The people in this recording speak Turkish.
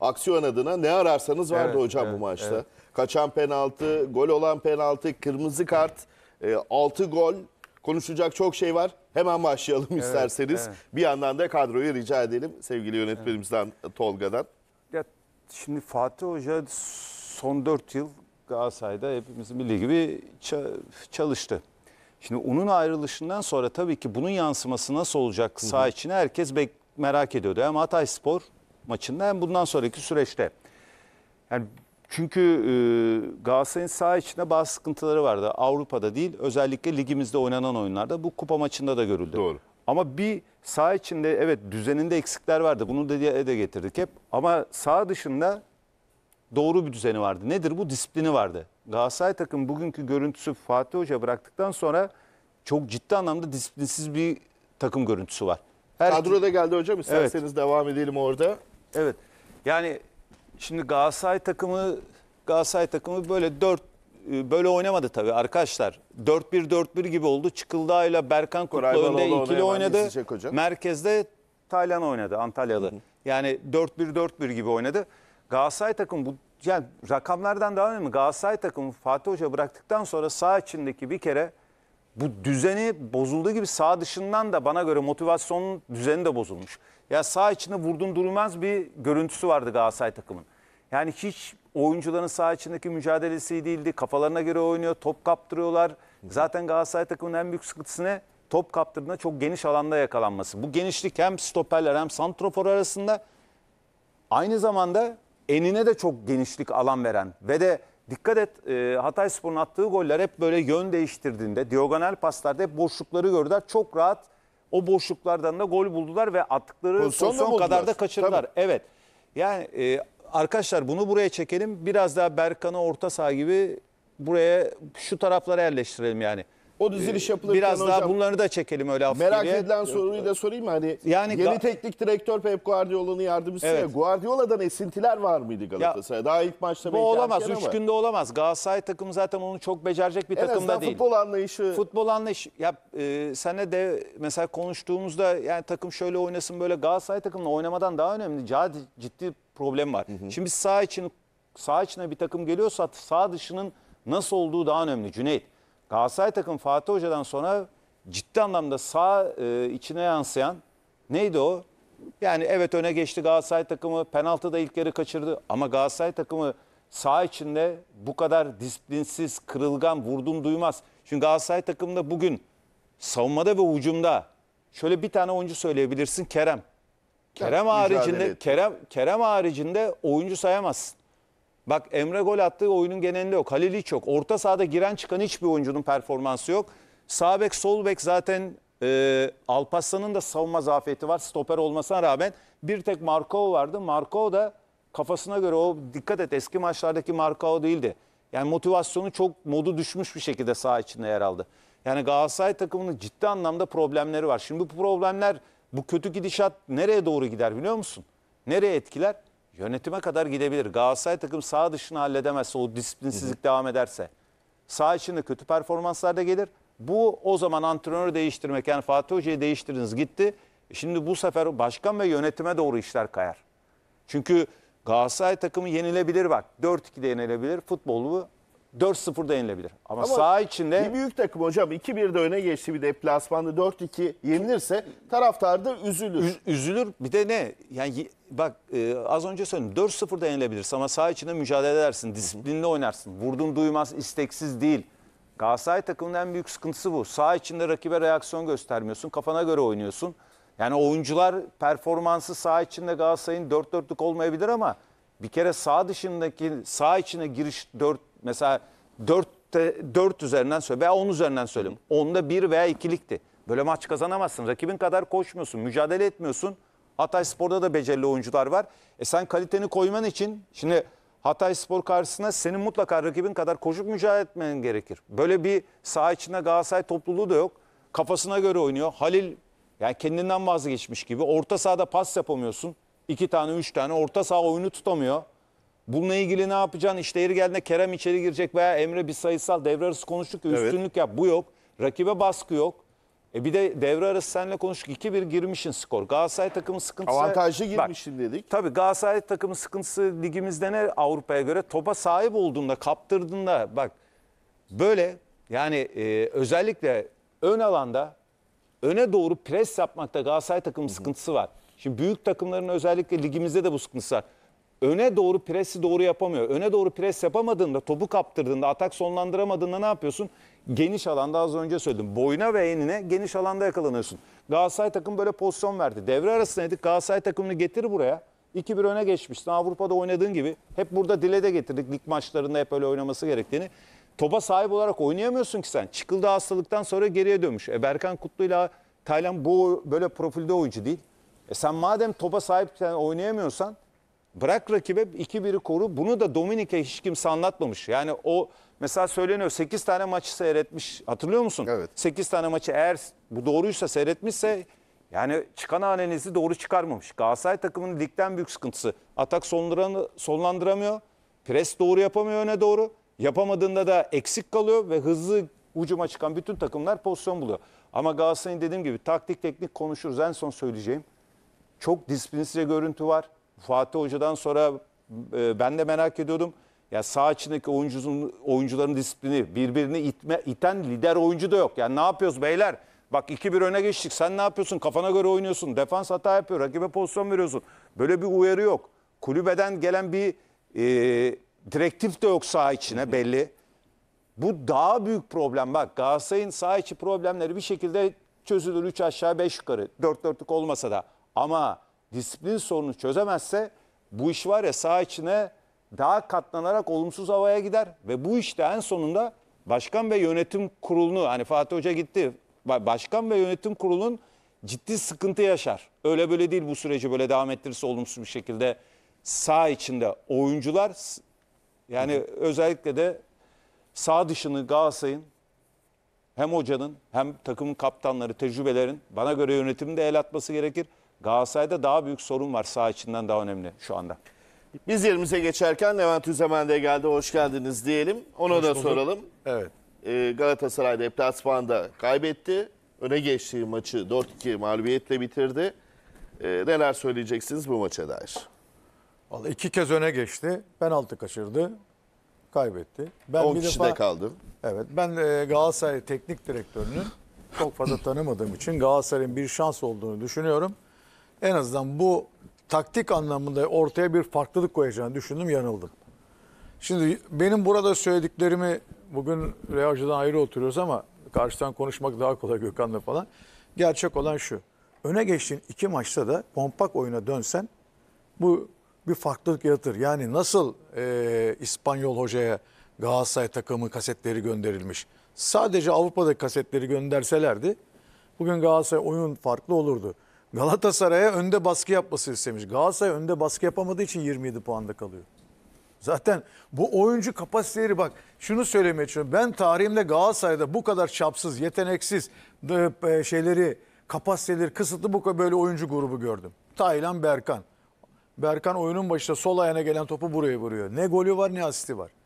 aksiyon adına ne ararsanız vardı evet, hocam evet, bu maçta. Evet. Kaçan penaltı, gol olan penaltı, kırmızı kart, e, gol. Konuşacak çok şey var. Hemen başlayalım evet, isterseniz. Evet. Bir yandan da kadroyu rica edelim sevgili yönetmenimizden evet. Tolga'dan. Ya, şimdi Fatih Hoca son 4 yıl Galatasaray'da hepimizin bildiği gibi çalıştı. Şimdi onun ayrılışından sonra tabii ki bunun yansıması nasıl olacak saha için herkes bek merak ediyordu. Hem Hatay Spor maçında hem bundan sonraki süreçte. Yani çünkü e, Galatasaray'ın sağ içinde bazı sıkıntıları vardı. Avrupa'da değil özellikle ligimizde oynanan oyunlarda bu kupa maçında da görüldü. Doğru. Ama bir sağ içinde evet düzeninde eksikler vardı. Bunu da de getirdik hep. Ama sağ dışında doğru bir düzeni vardı. Nedir bu? Disiplini vardı. Galatasaray takım bugünkü görüntüsü Fatih Hoca bıraktıktan sonra çok ciddi anlamda disiplinsiz bir takım görüntüsü var. Her Kadroda geldi hocam. İsterseniz devam edelim orada. Evet. Yani şimdi Galatasaray takımı Galatasaray takımı böyle 4 e, böyle oynamadı tabii arkadaşlar. 4-1-4-1 gibi oldu. Çıkıldağ ile Berkan Koray Kutlu önde ikili oynadı. Merkezde Taylan oynadı Antalyalı. Yani 4-1-4-1 gibi oynadı. Galatasaray takım bu yani rakamlardan daha önemli. Galatasaray takımı Fatih Hoca bıraktıktan sonra sağ içindeki bir kere bu düzeni bozulduğu gibi sağ dışından da bana göre motivasyonun düzeni de bozulmuş. Ya sağ içinde vurdun durmaz bir görüntüsü vardı Galatasaray takımın. Yani hiç oyuncuların sağ içindeki mücadelesi değildi. Kafalarına göre oynuyor, top kaptırıyorlar. Zaten Galatasaray takımının en büyük sıkıntısı ne? Top kaptırdığında çok geniş alanda yakalanması. Bu genişlik hem stoperler hem santrofor arasında aynı zamanda enine de çok genişlik alan veren ve de Dikkat et e, Hatay Spor'un attığı goller hep böyle yön değiştirdiğinde diagonal paslarda hep boşlukları gördüler. Çok rahat o boşluklardan da gol buldular ve attıkları pozisyon, pozisyon kadar da kaçırdılar. Tabii. Evet yani e, arkadaşlar bunu buraya çekelim biraz daha Berkan'ı orta saha gibi buraya şu taraflara yerleştirelim yani. O diziliş ee, yapılırken Biraz daha hocam, bunları da çekelim öyle hafif merak geriye. edilen soruyu da sorayım mı? Hani Yani yeni ga- teknik direktör Pep Guardiola'nın yardımcısı Evet. ya, Guardiola'dan esintiler var mıydı Galatasaray'a? Daha ilk maçta Bu olamaz. Üç ama günde olamaz. Galatasaray takımı zaten onu çok becerecek bir en takım da değil. futbol anlayışı Futbol anlayışı ya e, sene de mesela konuştuğumuzda yani takım şöyle oynasın böyle Galatasaray takımla oynamadan daha önemli cadi- ciddi problem var. Şimdi sağ için sağ içine bir takım geliyorsa sağ dışının nasıl olduğu daha önemli Cüneyt. Galatasaray takım Fatih Hoca'dan sonra ciddi anlamda sağ e, içine yansıyan neydi o? Yani evet öne geçti Galatasaray takımı penaltıda ilk yarı kaçırdı ama Galatasaray takımı sağ içinde bu kadar disiplinsiz, kırılgan, vurdum duymaz. Çünkü Galatasaray takımında bugün savunmada ve ucumda şöyle bir tane oyuncu söyleyebilirsin Kerem. Kerem haricinde Kerem Kerem haricinde oyuncu sayamazsın. Bak Emre gol attığı oyunun genelinde yok. Halil hiç yok. Orta sahada giren çıkan hiçbir oyuncunun performansı yok. Sağ bek, sol bek zaten e, Alparslan'ın da savunma zafiyeti var. Stoper olmasına rağmen bir tek Markov vardı. Markov da kafasına göre o dikkat et eski maçlardaki Markov değildi. Yani motivasyonu çok modu düşmüş bir şekilde sağ içinde yer aldı. Yani Galatasaray takımının ciddi anlamda problemleri var. Şimdi bu problemler bu kötü gidişat nereye doğru gider biliyor musun? Nereye etkiler? yönetime kadar gidebilir. Galatasaray takım sağ dışını halledemezse, o disiplinsizlik hı hı. devam ederse. Sağ içinde kötü performanslar da gelir. Bu o zaman antrenörü değiştirmek yani Fatih Hoca'yı değiştiriniz gitti. E şimdi bu sefer başkan ve yönetime doğru işler kayar. Çünkü Galatasaray takımı yenilebilir bak. 4-2'de yenilebilir. Futbolu 4-0 da yenilebilir. Ama, Ama saha içinde... Bir büyük takım hocam 2-1'de öne geçti bir deplasmanda 4-2 yenilirse taraftar da üzülür. Üz, üzülür bir de ne? Yani bak e, az önce söyledim 4-0 da yenilebilirsin ama sağ içinde mücadele edersin. Disiplinli oynarsın. Vurdun duymaz, isteksiz değil. Galatasaray takımının en büyük sıkıntısı bu. sağ içinde rakibe reaksiyon göstermiyorsun. Kafana göre oynuyorsun. Yani oyuncular performansı sağ içinde Galatasaray'ın 4-4'lük olmayabilir ama bir kere sağ dışındaki sağ içine giriş 4 Mesela 4 4 üzerinden söyle veya 10 üzerinden söyleyeyim. Onda 1 veya 2'likti. Böyle maç kazanamazsın. Rakibin kadar koşmuyorsun, mücadele etmiyorsun. Hatay Spor'da da becerili oyuncular var. E sen kaliteni koyman için şimdi Hatay Spor karşısında senin mutlaka rakibin kadar koşup mücadele etmen gerekir. Böyle bir saha içinde Galatasaray topluluğu da yok. Kafasına göre oynuyor. Halil yani kendinden vazgeçmiş gibi. Orta sahada pas yapamıyorsun. İki tane, üç tane. Orta saha oyunu tutamıyor. Bununla ilgili ne yapacaksın? İşte yeri geldiğinde Kerem içeri girecek veya Emre bir sayısal devre arası konuştuk ya Evet. üstünlük yap. Bu yok. Rakibe baskı yok. E bir de devre arası seninle konuştuk. 2-1 girmişsin skor. Galatasaray takımı sıkıntısı. Avantajlı Bak, dedik. Tabii Galatasaray takımı sıkıntısı ligimizde ne Avrupa'ya göre? Topa sahip olduğunda, kaptırdığında bak böyle yani e, özellikle ön alanda öne doğru pres yapmakta Galatasaray takımı sıkıntısı var. Şimdi büyük takımların özellikle ligimizde de bu sıkıntısı var öne doğru presi doğru yapamıyor. Öne doğru pres yapamadığında, topu kaptırdığında, atak sonlandıramadığında ne yapıyorsun? Geniş alanda az önce söyledim. Boyuna ve enine geniş alanda yakalanıyorsun. Galatasaray takım böyle pozisyon verdi. Devre arasında dedik Galatasaray takımını getir buraya. 2-1 öne geçmiştin. Avrupa'da oynadığın gibi hep burada dile de getirdik. Lig maçlarında hep öyle oynaması gerektiğini. Topa sahip olarak oynayamıyorsun ki sen. Çıkıldı hastalıktan sonra geriye dönmüş. E Berkan Kutlu ile Taylan bu böyle profilde oyuncu değil. E sen madem topa sahip oynayamıyorsan Bırak rakibe 2-1'i koru. Bunu da Dominik'e hiç kimse anlatmamış. Yani o mesela söyleniyor 8 tane maçı seyretmiş. Hatırlıyor musun? Evet. 8 tane maçı eğer bu doğruysa seyretmişse yani çıkan analizi doğru çıkarmamış. Galatasaray takımının ligden büyük sıkıntısı. Atak sonlandıramıyor. Pres doğru yapamıyor öne doğru. Yapamadığında da eksik kalıyor ve hızlı ucuma çıkan bütün takımlar pozisyon buluyor. Ama Galatasaray'ın dediğim gibi taktik teknik konuşuruz. En son söyleyeceğim. Çok disiplinsizce görüntü var. Fatih Hoca'dan sonra e, ben de merak ediyordum. Ya sağ içindeki oyuncusun, oyuncuların disiplini, birbirini itme, iten lider oyuncu da yok. Yani ne yapıyoruz beyler? Bak 2-1 öne geçtik. Sen ne yapıyorsun? Kafana göre oynuyorsun. Defans hata yapıyor. Rakibe pozisyon veriyorsun. Böyle bir uyarı yok. Kulübeden gelen bir e, direktif de yok sağ içine belli. Bu daha büyük problem. Bak Galatasaray'ın sağ içi problemleri bir şekilde çözülür. 3 aşağı 5 yukarı. 4-4'lük olmasa da. Ama disiplin sorunu çözemezse bu iş var ya sağ içine daha katlanarak olumsuz havaya gider. Ve bu işte en sonunda başkan ve yönetim kurulunu hani Fatih Hoca gitti. Başkan ve yönetim kurulun ciddi sıkıntı yaşar. Öyle böyle değil bu süreci böyle devam ettirirse olumsuz bir şekilde sağ içinde oyuncular yani Hı. özellikle de sağ dışını Galatasaray'ın hem hocanın hem takımın kaptanları tecrübelerin bana göre yönetimde el atması gerekir. Galatasaray'da daha büyük sorun var sağ içinden daha önemli şu anda. Biz yerimize geçerken Levent Üzemen de geldi hoş geldiniz diyelim. Ona hoş da bulduk. soralım. Evet. Ee, Galatasaray deplasmanda kaybetti. Öne geçtiği maçı 4-2 mağlubiyetle bitirdi. Ee, neler söyleyeceksiniz bu maça dair? Vallahi iki kez öne geçti. ben altı kaçırdı. Kaybetti. Ben 10 bir kişi defa, de kaldı. Evet. Ben e, Galatasaray teknik direktörünü çok fazla tanımadığım için Galatasaray'ın bir şans olduğunu düşünüyorum en azından bu taktik anlamında ortaya bir farklılık koyacağını düşündüm yanıldım. Şimdi benim burada söylediklerimi bugün Reacı'dan ayrı oturuyoruz ama karşıdan konuşmak daha kolay Gökhan'la falan. Gerçek olan şu. Öne geçtiğin iki maçta da kompak oyuna dönsen bu bir farklılık yaratır. Yani nasıl e, İspanyol hocaya Galatasaray takımı kasetleri gönderilmiş. Sadece Avrupa'da kasetleri gönderselerdi bugün Galatasaray oyun farklı olurdu. Galatasaray'a önde baskı yapması istemiş. Galatasaray önde baskı yapamadığı için 27 puanda kalıyor. Zaten bu oyuncu kapasiteleri bak şunu söylemeye çalışıyorum. Ben tarihimde Galatasaray'da bu kadar çapsız, yeteneksiz e, e, şeyleri, kapasiteleri kısıtlı bu böyle oyuncu grubu gördüm. Taylan Berkan. Berkan oyunun başında sol ayağına gelen topu buraya vuruyor. Ne golü var ne asisti var.